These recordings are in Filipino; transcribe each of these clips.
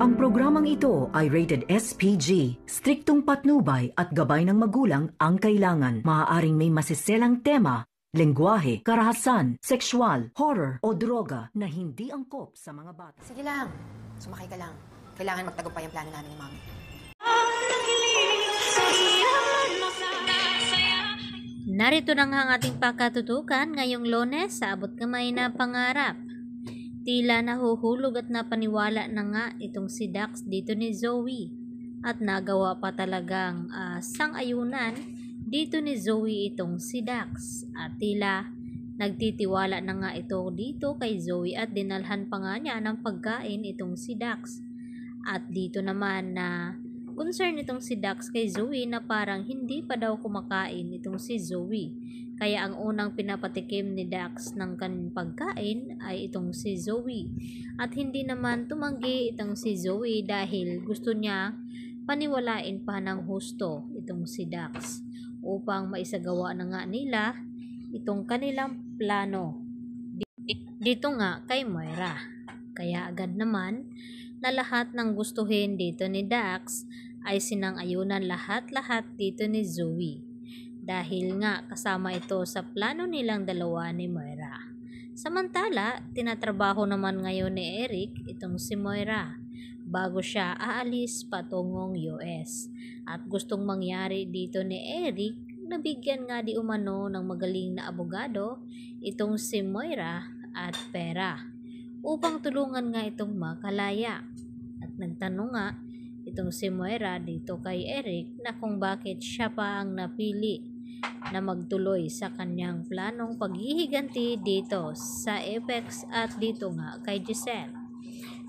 Ang programang ito ay rated SPG. Striktong patnubay at gabay ng magulang ang kailangan. Maaaring may masiselang tema, lengguwahe, karahasan, sexual, horror o droga na hindi angkop sa mga bata. Sige lang, sumakay ka lang. Kailangan magtagumpay ang plano namin ni Mami. Narito na nga ang ating pakatutukan ngayong lones sa abot kamay na pangarap. Tila nahuhulog at napaniwala na nga itong si Dax dito ni Zoe at nagawa pa talagang uh, sangayunan dito ni Zoe itong si Dax at tila nagtitiwala na nga ito dito kay Zoe at dinalhan pa nga niya ng pagkain itong si Dax at dito naman na concern itong si Dax kay Zoe na parang hindi pa daw kumakain itong si Zoe kaya ang unang pinapatikim ni Dax ng kanin pagkain ay itong si Zoe. At hindi naman tumanggi itong si Zoe dahil gusto niya paniwalain pa ng husto itong si Dax upang maisagawa na nga nila itong kanilang plano. Dito nga kay Moira. Kaya agad naman na lahat ng gustuhin dito ni Dax ay sinang-ayunan lahat-lahat dito ni Zoe dahil nga kasama ito sa plano nilang dalawa ni Moira. Samantala, tinatrabaho naman ngayon ni Eric itong si Moira bago siya aalis patungong US. At gustong mangyari dito ni Eric, nabigyan nga di umano ng magaling na abogado itong si Moira at pera upang tulungan nga itong makalaya. At nagtanong nga itong si Moira dito kay Eric na kung bakit siya pa ang napili na magtuloy sa kanyang planong paghihiganti dito sa Apex at dito nga kay Giselle.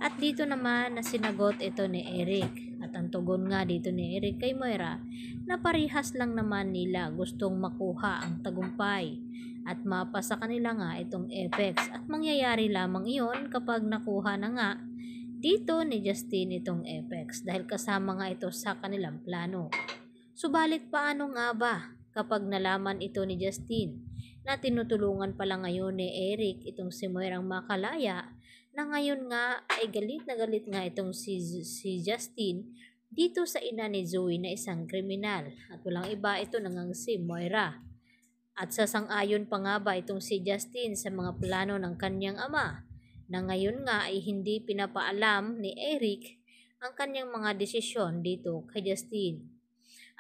At dito naman na sinagot ito ni Eric at ang tugon nga dito ni Eric kay Moira na parihas lang naman nila gustong makuha ang tagumpay at mapasa kanila nga itong Apex at mangyayari lamang iyon kapag nakuha na nga dito ni Justin itong Apex dahil kasama nga ito sa kanilang plano. Subalit paano nga ba kapag nalaman ito ni Justine na tinutulungan pala ngayon ni Eric itong si Moirang Makalaya na ngayon nga ay galit na galit nga itong si, si Justine dito sa ina ni Zoe na isang kriminal at walang iba ito nangang si Moira. At sasang-ayon pa nga ba itong si Justine sa mga plano ng kanyang ama na ngayon nga ay hindi pinapaalam ni Eric ang kanyang mga desisyon dito kay Justine.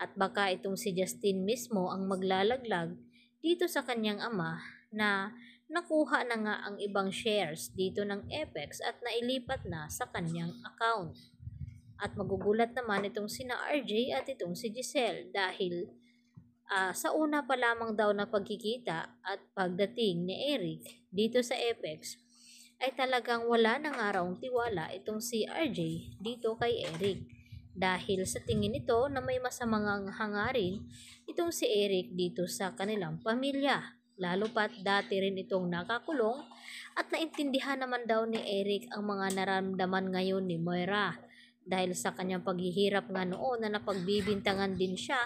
At baka itong si Justin mismo ang maglalaglag dito sa kanyang ama na nakuha na nga ang ibang shares dito ng Apex at nailipat na sa kanyang account. At magugulat naman itong sina RJ at itong si Giselle dahil uh, sa una pa lamang daw na pagkikita at pagdating ni Eric dito sa Apex ay talagang wala ng arawang tiwala itong si RJ dito kay Eric. Dahil sa tingin nito na may masamang hangarin itong si Eric dito sa kanilang pamilya. Lalo pat dati rin itong nakakulong at naintindihan naman daw ni Eric ang mga naramdaman ngayon ni Moira dahil sa kanyang paghihirap nga noon na napagbibintangan din siya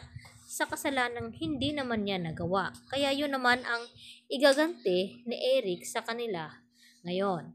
sa kasalanang hindi naman niya nagawa. Kaya yun naman ang igaganti ni Eric sa kanila ngayon.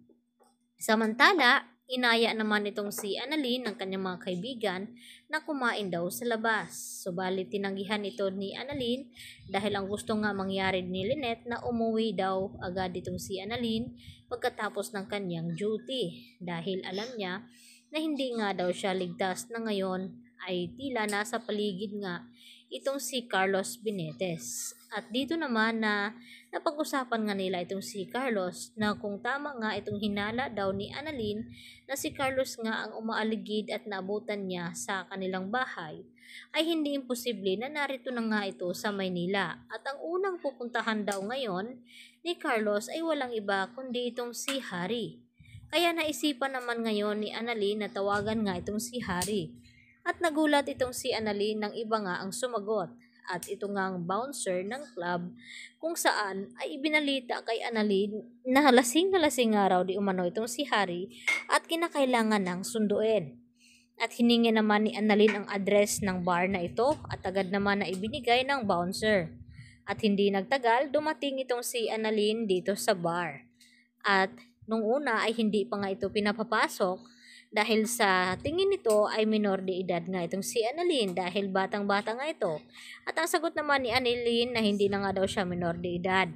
Samantala, Inaya naman itong si Annalyn ng kanyang mga kaibigan na kumain daw sa labas. Subalit tinanggihan ito ni Annalyn dahil ang gusto nga mangyari ni Lynette na umuwi daw agad itong si Annalyn pagkatapos ng kanyang duty dahil alam niya na hindi nga daw siya ligtas na ngayon ay tila nasa paligid nga itong si Carlos Benitez. At dito naman na napag-usapan nga nila itong si Carlos na kung tama nga itong hinala daw ni Annalyn na si Carlos nga ang umaaligid at naabutan niya sa kanilang bahay ay hindi imposible na narito na nga ito sa Maynila at ang unang pupuntahan daw ngayon ni Carlos ay walang iba kundi itong si Harry. Kaya naisipan naman ngayon ni Annalyn na tawagan nga itong si Harry at nagulat itong si Annalyn nang iba nga ang sumagot at ito nga ang bouncer ng club kung saan ay ibinalita kay Annalyn na lasing na lasing nga raw di umano itong si Harry at kinakailangan ng sunduin. At hiningi naman ni Annalyn ang address ng bar na ito at agad naman na ibinigay ng bouncer. At hindi nagtagal, dumating itong si Annalyn dito sa bar. At nung una ay hindi pa nga ito pinapapasok dahil sa tingin nito ay minor de edad nga itong si Annalyn dahil batang-bata nga ito. At ang sagot naman ni Annalyn na hindi na nga daw siya minor de edad.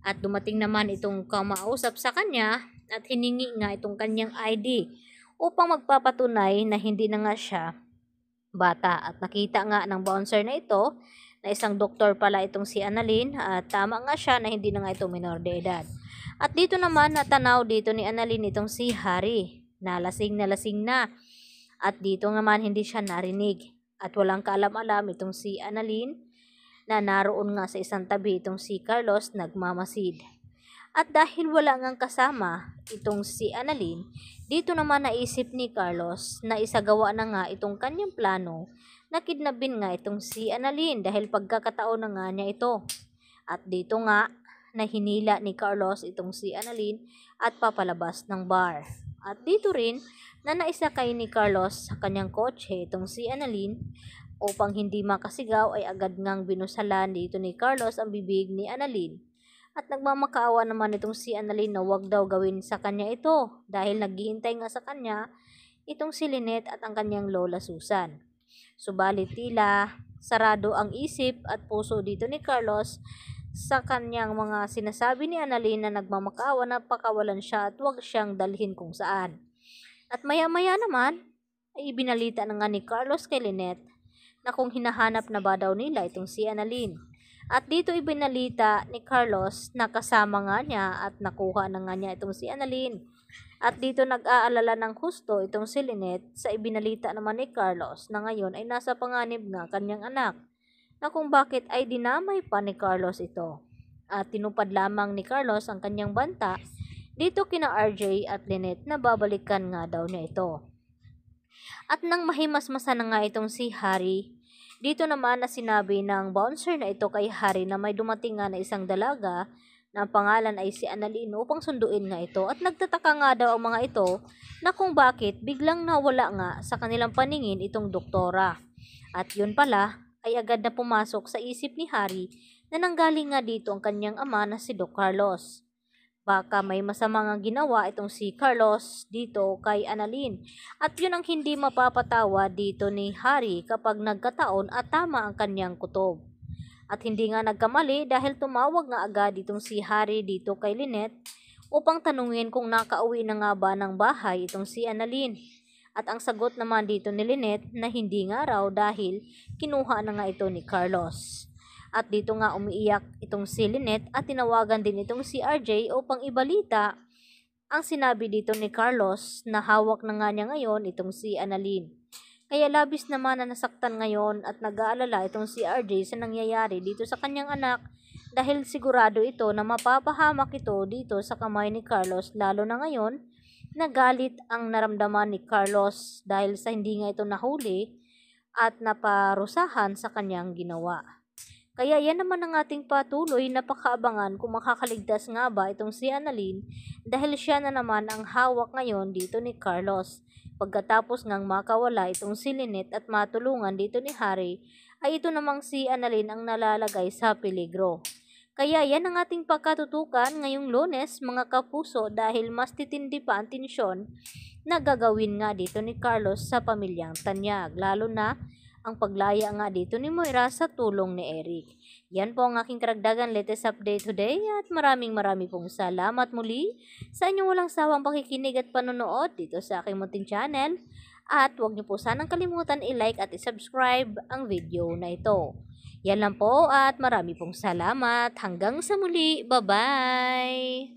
At dumating naman itong kamausap sa kanya at hiningi nga itong kanyang ID upang magpapatunay na hindi na nga siya bata. At nakita nga ng bouncer na ito na isang doktor pala itong si Annalyn at tama nga siya na hindi na nga ito minor de edad. At dito naman natanaw dito ni Annalyn itong si Harry Nalasing na lasing na. At dito naman hindi siya narinig. At walang kaalam-alam itong si Annalyn na naroon nga sa isang tabi itong si Carlos nagmamasid. At dahil wala ngang kasama itong si Annalyn, dito naman naisip ni Carlos na isagawa na nga itong kanyang plano na kidnapin nga itong si Annalyn dahil pagkakataon na nga niya ito. At dito nga na hinila ni Carlos itong si Annalyn at papalabas ng bar. At dito rin, nanaisakay ni Carlos sa kanyang kotse itong si Annalyn upang hindi makasigaw ay agad ngang binusalan dito ni Carlos ang bibig ni Annalyn. At nagmamakaawa naman itong si Annalyn na wag daw gawin sa kanya ito dahil naghihintay nga sa kanya itong si Lynette at ang kanyang lola Susan. Subalit tila sarado ang isip at puso dito ni Carlos sa kanyang mga sinasabi ni Annalyn na nagmamakaawa na pakawalan siya at huwag siyang dalhin kung saan. At maya-maya naman, ay ibinalita na nga ni Carlos kay Lynette na kung hinahanap na ba daw nila itong si Annalyn. At dito ibinalita ni Carlos na kasama nga niya at nakuha na nga niya itong si Annalyn. At dito nag-aalala ng husto itong si Lynette sa ibinalita naman ni Carlos na ngayon ay nasa panganib nga kanyang anak na kung bakit ay dinamay pa ni Carlos ito. At tinupad lamang ni Carlos ang kanyang banta dito kina RJ at Lynette na babalikan nga daw niya ito. At nang mahimasmasa na nga itong si Harry, dito naman na sinabi ng bouncer na ito kay Harry na may dumating nga na isang dalaga na ang pangalan ay si Annalyn upang sunduin nga ito at nagtataka nga daw ang mga ito na kung bakit biglang nawala nga sa kanilang paningin itong doktora. At yun pala, ay agad na pumasok sa isip ni Harry na nanggaling nga dito ang kanyang ama na si Doc Carlos. Baka may masamang ginawa itong si Carlos dito kay Annalyn. At yun ang hindi mapapatawa dito ni Harry kapag nagkataon at tama ang kanyang kutob. At hindi nga nagkamali dahil tumawag nga agad itong si Harry dito kay Lynette upang tanungin kung nakauwi na nga ba ng bahay itong si Annalyn. At ang sagot naman dito ni Lynette na hindi nga raw dahil kinuha na nga ito ni Carlos. At dito nga umiiyak itong si Lynette at tinawagan din itong si RJ upang ibalita ang sinabi dito ni Carlos na hawak na nga niya ngayon itong si Annalyn. Kaya labis naman na nasaktan ngayon at nag-aalala itong si RJ sa nangyayari dito sa kanyang anak dahil sigurado ito na mapapahamak ito dito sa kamay ni Carlos lalo na ngayon Nagalit ang naramdaman ni Carlos dahil sa hindi nga ito nahuli at naparusahan sa kanyang ginawa. Kaya yan naman ang ating patuloy na pakaabangan kung makakaligtas nga ba itong si Annalyn dahil siya na naman ang hawak ngayon dito ni Carlos. Pagkatapos ngang makawala itong si Lynette at matulungan dito ni Harry ay ito namang si Annalyn ang nalalagay sa peligro. Kaya yan ang ating pagkatutukan ngayong lunes mga kapuso dahil mas titindi pa ang tensyon na gagawin nga dito ni Carlos sa pamilyang Tanyag lalo na ang paglaya nga dito ni Moira sa tulong ni Eric. Yan po ang aking karagdagan latest update today at maraming marami pong salamat muli sa inyong walang sawang pakikinig at panonood dito sa aking munting channel at huwag niyo po sanang kalimutan i-like at i-subscribe ang video na ito. Yan lang po at marami pong salamat. Hanggang sa muli. Bye-bye!